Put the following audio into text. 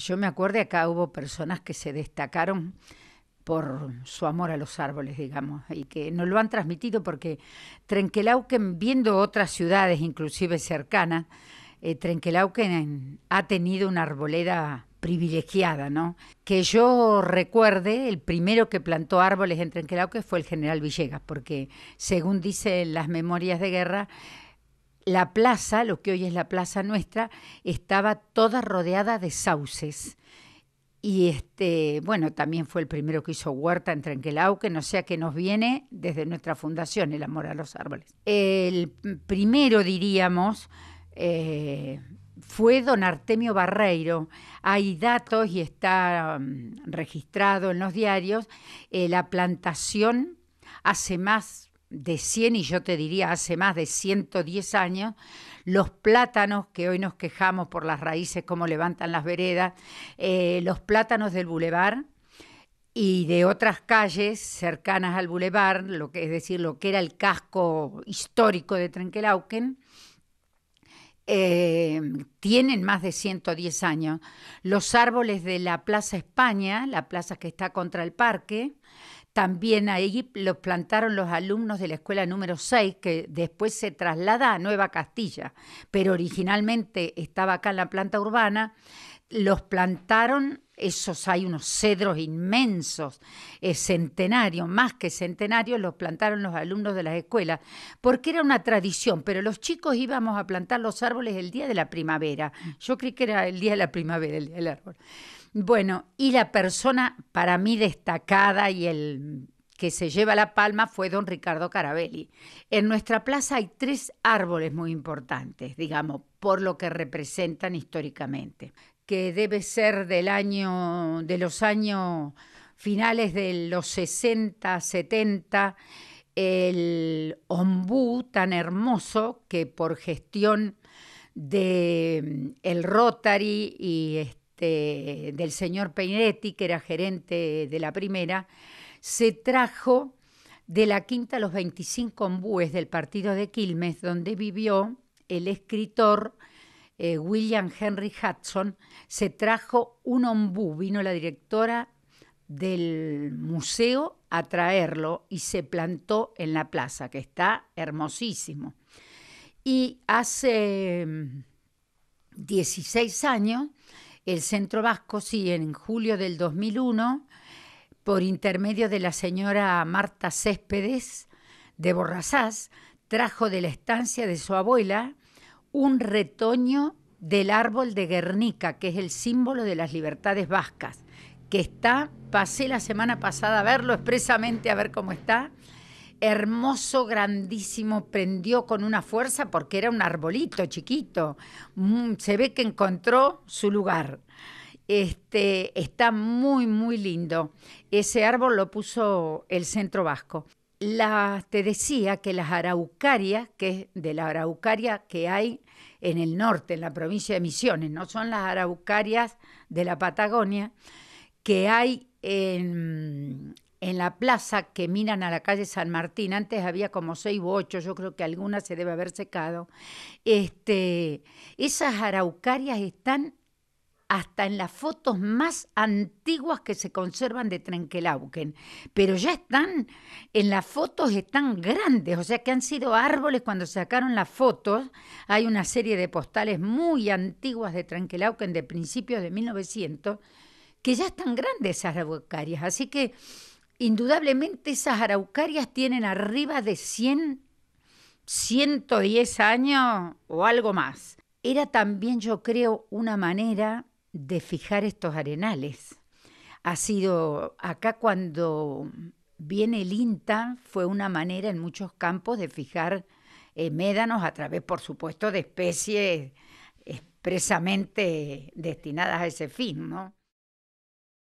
Yo me acuerdo acá hubo personas que se destacaron por su amor a los árboles, digamos, y que nos lo han transmitido porque Trenquelauquen, viendo otras ciudades, inclusive cercanas, eh, Trenquelauquen ha tenido una arboleda privilegiada, ¿no? Que yo recuerde, el primero que plantó árboles en Trenquelauquen fue el general Villegas, porque según dicen las memorias de guerra, la plaza, lo que hoy es la plaza nuestra, estaba toda rodeada de sauces. Y este, bueno, también fue el primero que hizo Huerta en que no sea que nos viene desde nuestra fundación el amor a los árboles. El primero, diríamos, eh, fue don Artemio Barreiro. Hay datos y está um, registrado en los diarios eh, la plantación hace más de 100 y yo te diría hace más de 110 años, los plátanos que hoy nos quejamos por las raíces, cómo levantan las veredas, eh, los plátanos del bulevar y de otras calles cercanas al bulevar, lo que es decir, lo que era el casco histórico de Trenquelauquen, eh, tienen más de 110 años. Los árboles de la Plaza España, la plaza que está contra el parque, también ahí los plantaron los alumnos de la escuela número 6, que después se traslada a Nueva Castilla, pero originalmente estaba acá en la planta urbana. Los plantaron, esos hay unos cedros inmensos, eh, centenarios, más que centenarios, los plantaron los alumnos de las escuelas, porque era una tradición, pero los chicos íbamos a plantar los árboles el día de la primavera. Yo creí que era el día de la primavera, el día del árbol. Bueno, y la persona para mí destacada y el que se lleva la palma fue don Ricardo Carabelli. En nuestra plaza hay tres árboles muy importantes, digamos, por lo que representan históricamente, que debe ser del año, de los años finales de los 60, 70, el ombú tan hermoso que por gestión de mm, el Rotary y este, este, del señor Peinetti, que era gerente de la primera, se trajo de la quinta a los 25 ombúes del partido de Quilmes, donde vivió el escritor eh, William Henry Hudson, se trajo un ombú, vino la directora del museo a traerlo y se plantó en la plaza, que está hermosísimo. Y hace 16 mm, años el Centro Vasco, sí, en julio del 2001, por intermedio de la señora Marta Céspedes de Borrazás, trajo de la estancia de su abuela un retoño del árbol de Guernica, que es el símbolo de las libertades vascas, que está, pasé la semana pasada a verlo expresamente, a ver cómo está, hermoso, grandísimo, prendió con una fuerza porque era un arbolito chiquito. Mm, se ve que encontró su lugar. Este, está muy, muy lindo. Ese árbol lo puso el Centro Vasco. La, te decía que las araucarias, que es de la araucaria que hay en el norte, en la provincia de Misiones, no son las araucarias de la Patagonia, que hay en, en la plaza que miran a la calle San Martín, antes había como seis u ocho, yo creo que alguna se debe haber secado, este, esas araucarias están hasta en las fotos más antiguas que se conservan de Trenquelauquen, pero ya están, en las fotos están grandes, o sea que han sido árboles cuando sacaron las fotos, hay una serie de postales muy antiguas de Trenquelauquen de principios de 1900, que ya están grandes esas araucarias, así que Indudablemente esas araucarias tienen arriba de 100, 110 años o algo más. Era también, yo creo, una manera de fijar estos arenales. Ha sido acá cuando viene el INTA, fue una manera en muchos campos de fijar eh, médanos a través, por supuesto, de especies expresamente destinadas a ese fin, ¿no?